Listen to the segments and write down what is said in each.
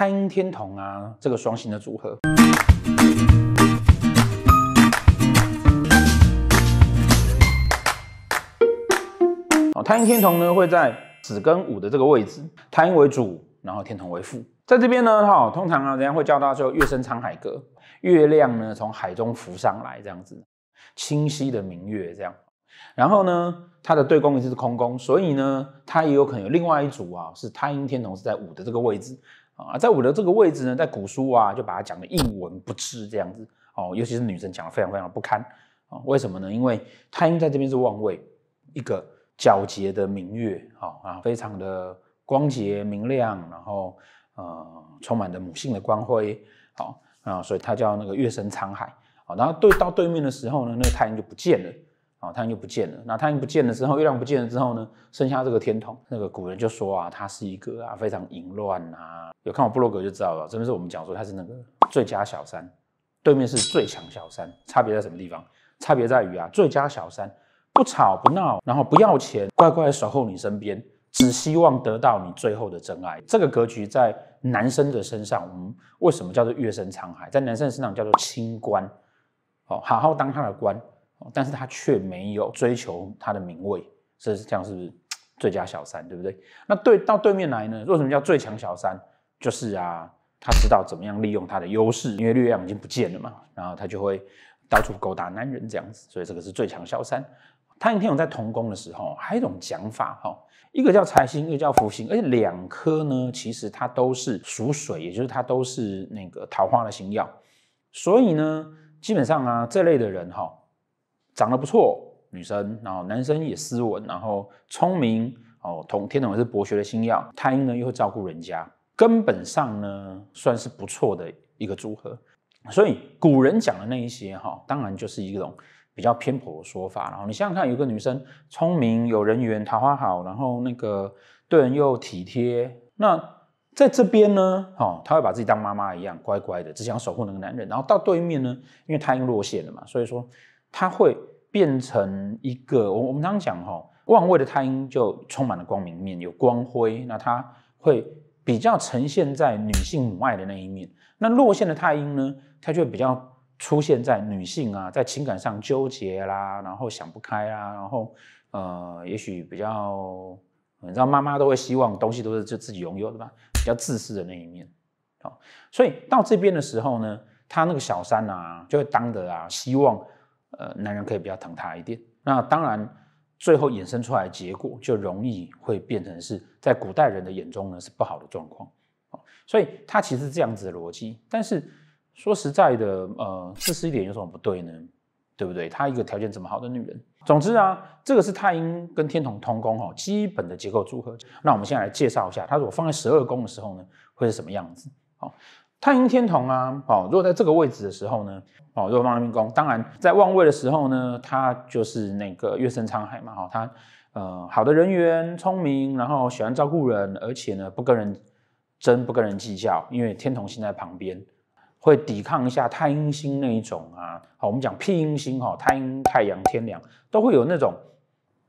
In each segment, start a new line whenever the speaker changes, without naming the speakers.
太阴天同啊，这个双星的组合。太阴天同呢会在子跟午的这个位置，太阴为主，然后天同为父。在这边呢，哈，通常啊，人家会叫它叫“月升沧海阁，月亮呢从海中浮上来，这样子，清晰的明月这样。然后呢，它的对宫一次是空宫，所以呢，它也有可能有另外一组啊，是太阴天同是在午的这个位置。啊，在我的这个位置呢，在古书啊，就把它讲的一文不值这样子哦，尤其是女生讲的非常非常不堪啊，为什么呢？因为太阴在这边是望位，一个皎洁的明月啊啊，非常的光洁明亮，然后呃，充满着母性的光辉啊啊，所以它叫那个月升沧海啊，然后对到对面的时候呢，那个太阳就不见了。哦，太阳又不见了。那太阳不见了之后，月亮不见了之后呢？剩下这个天童。那个古人就说啊，他是一个啊，非常淫乱啊。有看我部落格就知道了。真的是我们讲说，他是那个最佳小三，对面是最强小三，差别在什么地方？差别在于啊，最佳小三不吵不闹，然后不要钱，乖乖守候你身边，只希望得到你最后的真爱。这个格局在男生的身上，我们为什么叫做月升沧海？在男生的身上叫做清官。哦，好好当他的官。但是他却没有追求他的名位，是这样是不是？最佳小三，对不对？那对到对面来呢？为什么叫最强小三？就是啊，他知道怎么样利用他的优势，因为绿亮已经不见了嘛，然后他就会到处勾搭男人这样子，所以这个是最强小三。太应天王在同宫的时候，还有一种讲法哈，一个叫财星，一个叫福星，而且两颗呢，其实它都是属水，也就是它都是那个桃花的星耀。所以呢，基本上啊，这类的人哈。长得不错，女生，然后男生也斯文，然后聪明哦，同天同也是博学的星耀，太阴呢又会照顾人家，根本上呢算是不错的一个组合。所以古人讲的那一些哈，当然就是一种比较偏颇的说法。然后你想想看有个女生聪明有人缘桃花好，然后那个对人又体贴，那在这边呢，哦，她会把自己当妈妈一样乖乖的，只想守护那个男人。然后到对面呢，因为太阴落陷了嘛，所以说。它会变成一个，我我们常讲哈，旺位的太阴就充满了光明面，有光辉。那它会比较呈现在女性母爱的那一面。那落陷的太阴呢，它就比较出现在女性啊，在情感上纠结啦，然后想不开啦，然后呃，也许比较，你知道妈妈都会希望东西都是就自己拥有的吧，比较自私的那一面。好，所以到这边的时候呢，他那个小三啊，就会当的啊，希望。呃，男人可以比较疼她一点，那当然，最后衍生出来的结果就容易会变成是在古代人的眼中呢是不好的状况，所以他其实这样子的逻辑，但是说实在的，呃，自私一点有什么不对呢？对不对？她一个条件这么好的女人，总之啊，这个是太阴跟天同通宫哈，基本的结构组合。那我们现在来介绍一下，它如果放在十二宫的时候呢，会是什么样子？好。太阴天同啊，好，如果在这个位置的时候呢，哦，如果命宫，当然在旺位的时候呢，他就是那个月升沧海嘛，哈，他呃好的人缘，聪明，然后喜欢照顾人，而且呢不跟人争，不跟人计较，因为天同星在旁边会抵抗一下太阴星那一种啊，好，我们讲辟阴星哈，太阴太阳天梁都会有那种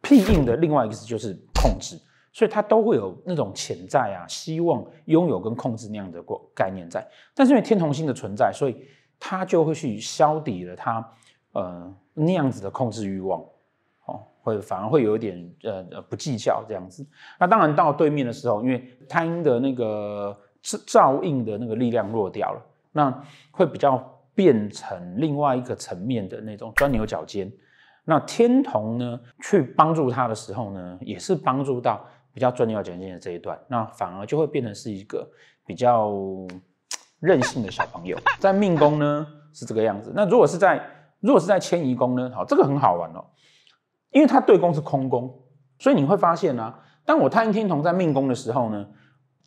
辟阴的，另外一个字就是控制。所以他都会有那种潜在啊，希望拥有跟控制那样的过概念在，但是因为天同星的存在，所以他就会去消底了他，呃，那样子的控制欲望，哦，会反而会有一点呃不计较这样子。那当然到对面的时候，因为贪的那个照应的那个力量弱掉了，那会比较变成另外一个层面的那种钻牛角尖。那天同呢去帮助他的时候呢，也是帮助到。比较重要讲经的这一段，那反而就会变成是一个比较任性的小朋友。在命宫呢是这个样子。那如果是在如果是在迁移宫呢？好，这个很好玩哦，因为它对宫是空宫，所以你会发现呢，当我太阴天同在命宫的时候呢，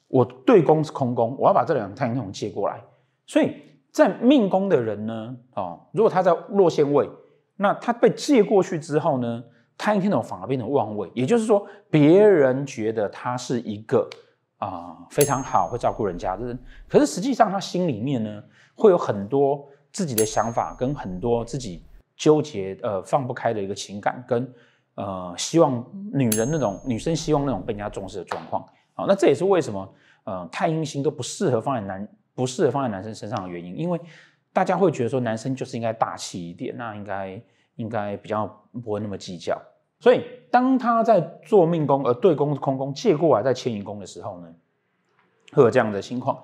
我对宫是空宫，我要把这两太阴天同借过来。所以在命宫的人呢，哦，如果他在落陷位，那他被借过去之后呢？太阴天种反而变得妄位，也就是说，别人觉得他是一个啊非常好会照顾人家的人，可是实际上他心里面呢会有很多自己的想法，跟很多自己纠结呃放不开的一个情感，跟呃希望女人那种女生希望那种被人家重视的状况。好，那这也是为什么呃太阴星都不适合放在男不适合放在男生身上的原因，因为大家会觉得说男生就是应该大气一点，那应该。应该比较不会那么计较，所以当他在做命宫而对宫空宫借过来在迁移宫的时候呢，会有这样的情况。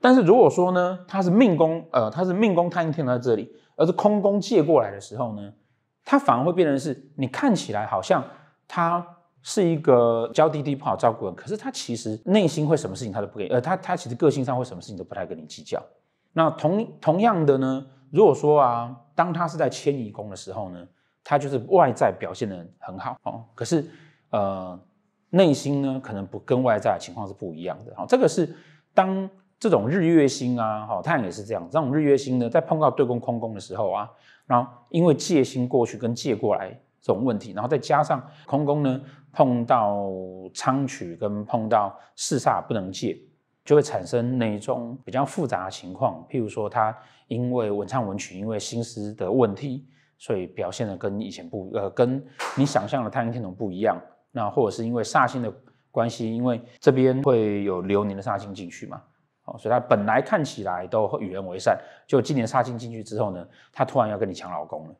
但是如果说呢，他是命宫，呃，他是命宫贪天在这里，而是空宫借过来的时候呢，他反而会变成是，你看起来好像他是一个娇滴滴不好照顾人，可是他其实内心会什么事情他都不给，呃，他他其实个性上会什么事情都不太跟你计较。那同同样的呢？如果说啊，当他是在迁移宫的时候呢，他就是外在表现的很好哦。可是，呃，内心呢可能不跟外在的情况是不一样的。好，这个是当这种日月星啊，哦，太阳也是这样。这种日月星呢，在碰到对宫、空宫的时候啊，然后因为借星过去跟借过来这种问题，然后再加上空宫呢碰到仓曲跟碰到四煞不能借。就会产生那一种比较复杂的情况，譬如说他因为文唱文曲，因为心思的问题，所以表现的跟以前不呃，跟你想象的太阳天童不一样。那或者是因为煞星的关系，因为这边会有流年的煞星进去嘛，哦，所以他本来看起来都与人为善，就今年煞星进去之后呢，他突然要跟你抢老公了。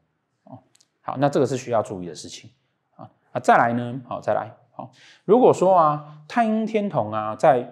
哦，好，那这个是需要注意的事情啊啊，再来呢，好再来，好，如果说啊太阴天童啊在。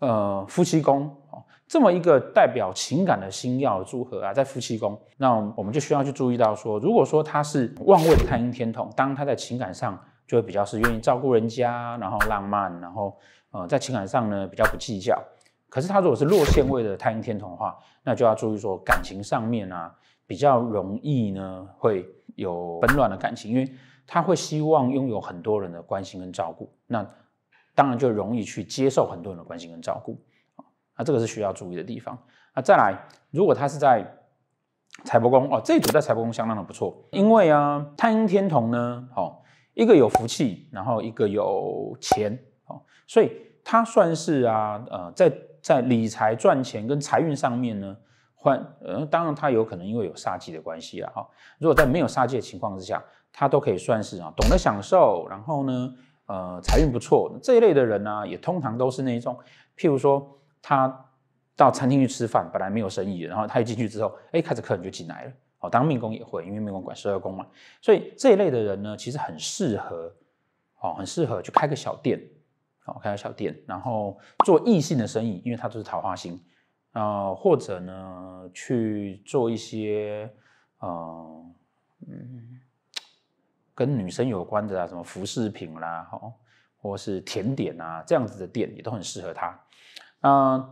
呃，夫妻宫哦，这么一个代表情感的星耀组合啊，在夫妻宫，那我们就需要去注意到说，如果说他是旺位的太阴天同，当他在情感上就会比较是愿意照顾人家，然后浪漫，然后呃，在情感上呢比较不计较。可是他如果是落陷位的太阴天同的话，那就要注意说，感情上面啊比较容易呢会有纷乱的感情，因为他会希望拥有很多人的关心跟照顾。那当然就容易去接受很多人的关心跟照顾啊，那这个是需要注意的地方。那再来，如果他是在财帛宫哦，这组在财帛宫相当的不错，因为啊，太阴天童呢，哦，一个有福气，然后一个有钱，哦，所以他算是啊呃在在理财赚钱跟财运上面呢，换呃当然他有可能因为有煞忌的关系了哈，如果在没有煞忌的情况之下，他都可以算是啊懂得享受，然后呢。呃，财运不错这一类的人呢，也通常都是那一种，譬如说他到餐厅去吃饭，本来没有生意，然后他一进去之后，哎，开始客人就进来了。哦，当命宫也会，因为命宫管十二宫嘛。所以这一类的人呢，其实很适合，哦，很适合去开个小店，哦，开个小店，然后做异性的生意，因为他都是桃花星，呃，或者呢去做一些，呃，嗯。跟女生有关的啊，什么服饰品啦，哦，或是甜点啊，这样子的店也都很适合他。那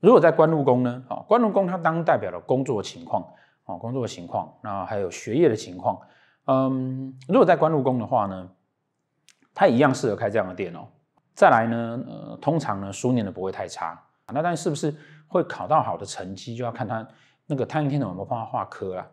如果在关禄宫呢，哦，关禄宫它当代表了工作情况，哦，工作情况，那还有学业的情况。嗯，如果在关禄宫的话呢，它一样适合开这样的店哦。再来呢，呃，通常呢，书念的不会太差。那但是不是会考到好的成绩，就要看他那个贪天的有没有办法化科啦。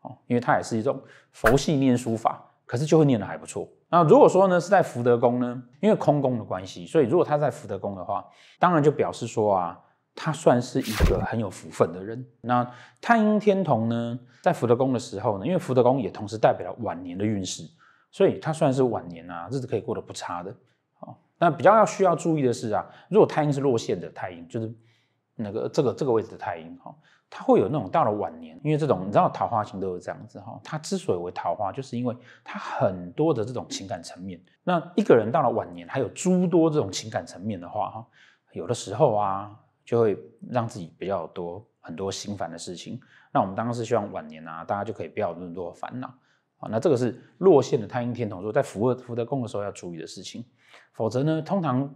哦，因为它也是一种佛系念书法。可是就会念得还不错。那如果说呢是在福德宫呢，因为空宫的关系，所以如果他在福德宫的话，当然就表示说啊，他算是一个很有福分的人。那太阴天同呢，在福德宫的时候呢，因为福德宫也同时代表了晚年的运势，所以他算是晚年啊，日子可以过得不差的。好，那比较要需要注意的是啊，如果太阴是落陷的，太阴就是那个这个这个位置的太阴，哈。他会有那种到了晚年，因为这种你知道桃花情都是这样子哈。他之所以为桃花，就是因为他很多的这种情感层面。那一个人到了晚年，还有诸多这种情感层面的话哈，有的时候啊，就会让自己比较多很多心烦的事情。那我们当然是希望晚年啊，大家就可以不要那么多烦恼啊。那这个是落陷的太阴天同座，在福福德宫的时候要注意的事情，否则呢，通常。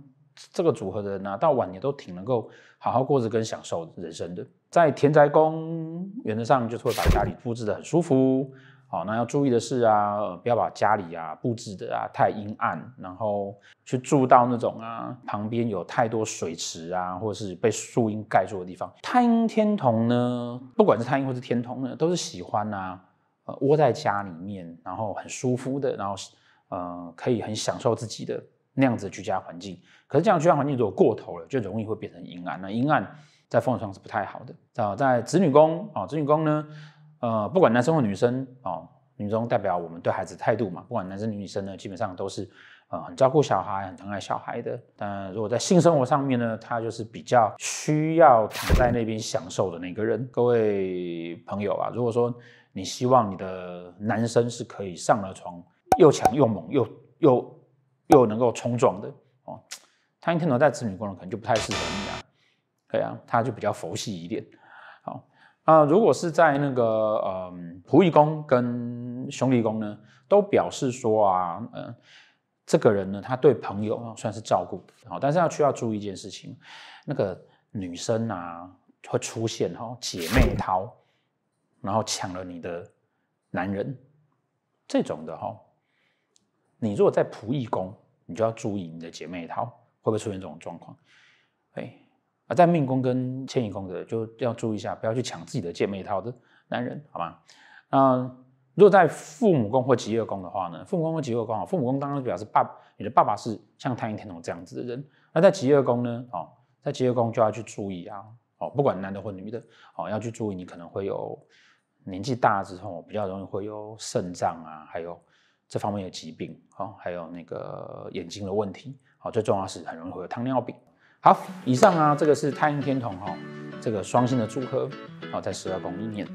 这个组合的人呢，到晚年都挺能够好好过着跟享受人生的。在田宅宫原则上就是会把家里布置的很舒服。好，那要注意的是啊，不要把家里啊布置的啊太阴暗，然后去住到那种啊旁边有太多水池啊，或者是被树荫盖住的地方。太阴天童呢，不管是太阴或是天童呢，都是喜欢啊窝在家里面，然后很舒服的，然后呃可以很享受自己的。那样子居家环境，可是这样居家环境如果过头了，就容易会变成阴暗。那阴暗在风水上是不太好的啊。在子女宫啊，子女宫呢，呃，不管男生或女生啊，女中代表我们对孩子态度嘛。不管男生女女生呢，基本上都是呃很照顾小孩、很疼爱小孩的。但如果在性生活上面呢，他就是比较需要躺在那边享受的那个人。各位朋友啊，如果说你希望你的男生是可以上了床又强又猛又又。又能够冲撞的哦，他阳天牛在子女宫呢，可能就不太适合你啊，对啊，他就比较佛系一点。好，那如果是在那个呃仆役宫跟兄弟宫呢，都表示说啊，嗯，这个人呢，他对朋友算是照顾好，但是要需要注意一件事情，那个女生啊会出现哈姐妹淘，然后抢了你的男人这种的哈。你如果在仆役宫，你就要注意你的姐妹套会不会出现这种状况。哎，啊，在命宫跟迁移宫的就要注意一下，不要去抢自己的姐妹套的男人，好吗？嗯，如果在父母宫或极恶宫的话呢？父母宫或极恶宫啊，父母宫当然表示爸，你的爸爸是像太阳天龙这样子的人。那在极恶宫呢？哦，在极恶宫就要去注意啊。哦，不管男的或女的，哦，要去注意，你可能会有年纪大之后比较容易会有肾脏啊，还有。这方面的疾病啊，还有那个眼睛的问题，好，最重要是很容易有糖尿病。好，以上啊，这个是太阴天童哈，这个双星的祝贺啊，在十二宫里面。